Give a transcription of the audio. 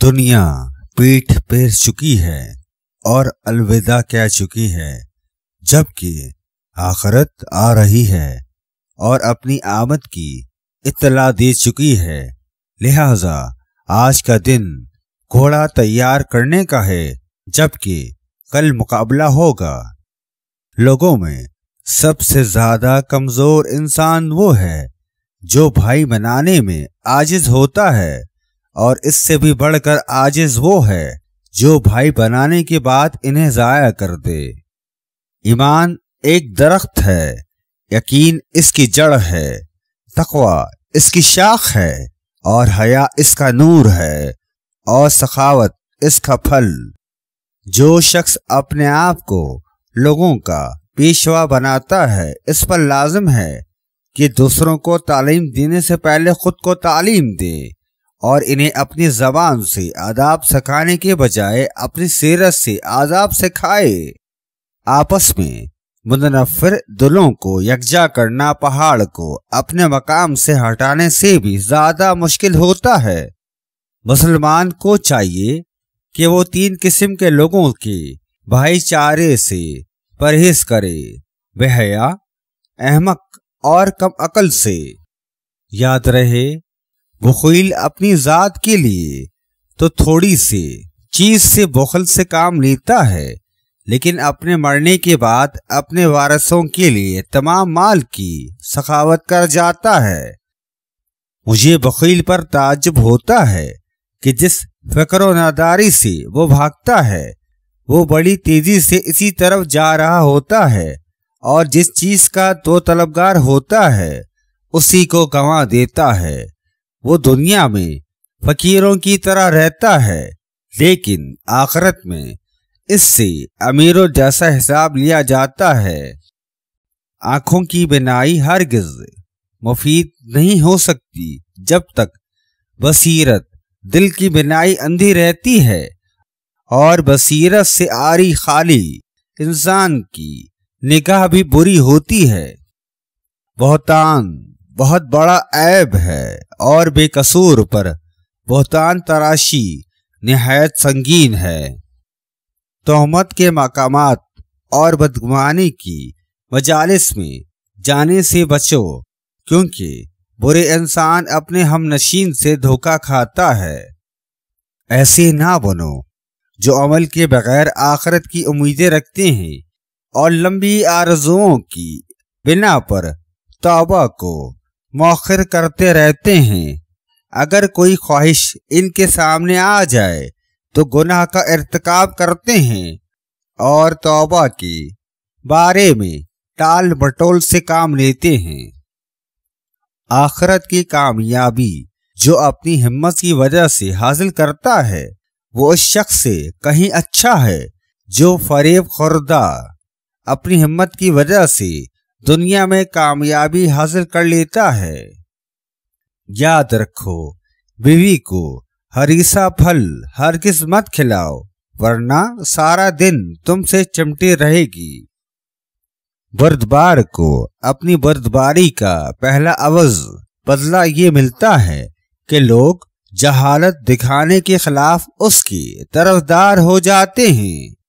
दुनिया पीठ पेर चुकी है और अलविदा कह चुकी है जबकि आखरत आ रही है और अपनी आमद की इतला दे चुकी है लिहाजा आज का दिन घोड़ा तैयार करने का है जबकि कल मुकाबला होगा लोगों में सबसे ज्यादा कमजोर इंसान वो है जो भाई बनाने में आजिज होता है और इससे भी बढ़कर आजिज वो है जो भाई बनाने के बाद इन्हें जाया कर दे ईमान एक दरख्त है यकीन इसकी जड़ है तकवा इसकी शाख है और हया इसका नूर है और सखावत इसका फल जो शख्स अपने आप को लोगों का पेशवा बनाता है इस पर लाजम है कि दूसरों को तालीम देने से पहले खुद को तालीम दे और इन्हें अपनी जबान से आदाब सिखाने के बजाय अपनी सीरत से आदाब सिखाए आपस में मुतनफर दुलों को यकजा करना पहाड़ को अपने मकाम से हटाने से भी ज्यादा मुश्किल होता है मुसलमान को चाहिए कि वो तीन किस्म के लोगों के भाईचारे से परहेज करे बेहया अहमक और कम अकल से याद रहे बखील अपनी जात के लिए तो थोड़ी सी चीज से बखल से काम लेता है लेकिन अपने मरने के बाद अपने वारसों के लिए तमाम माल की सखावत कर जाता है मुझे बखील पर ताजब होता है कि जिस फकर नादारी से वो भागता है वो बड़ी तेजी से इसी तरफ जा रहा होता है और जिस चीज का तो तलबगार होता है उसी को गंवा देता है वो दुनिया में फकीरों की तरह रहता है लेकिन आखरत में इससे अमीरों जैसा हिसाब लिया जाता है आंखों की बिनाई हरगिज मुफीद नहीं हो सकती जब तक बसीरत दिल की बिनाई अंधी रहती है और बसीरत से आरी खाली इंसान की निगाह भी बुरी होती है बहुतान बहुत बड़ा ऐब है और बेकसूर पर बहुतान तराशी नहायत संगीन है तोहमत के मकाम और बदगुमानी की मजालिस में जाने से बचो क्योंकि बुरे इंसान अपने हम नशीन से धोखा खाता है ऐसे ना बनो जो अमल के बगैर आखरत की उम्मीदें रखते हैं और लंबी आरजुओं की बिना पर तौबा को मौखिर करते रहते हैं अगर कोई ख्वाहिश इनके सामने आ जाए तो गुनाह का इरतकाब करते हैं और तौबा के बारे में टाल बटोल से काम लेते हैं आखरत की कामयाबी जो अपनी हिम्मत की वजह से हासिल करता है वो उस शख्स से कहीं अच्छा है जो फरेब खुरदा अपनी हिम्मत की वजह से दुनिया में कामयाबी हासिल कर लेता है याद रखो बीवी को हरीसा फल हर किस मत खिलाओ वरना सारा दिन तुमसे चिमटी रहेगी बर्दबार को अपनी बर्दबारी का पहला अवज बदला ये मिलता है कि लोग जहालत दिखाने के खिलाफ उसकी तरफदार हो जाते हैं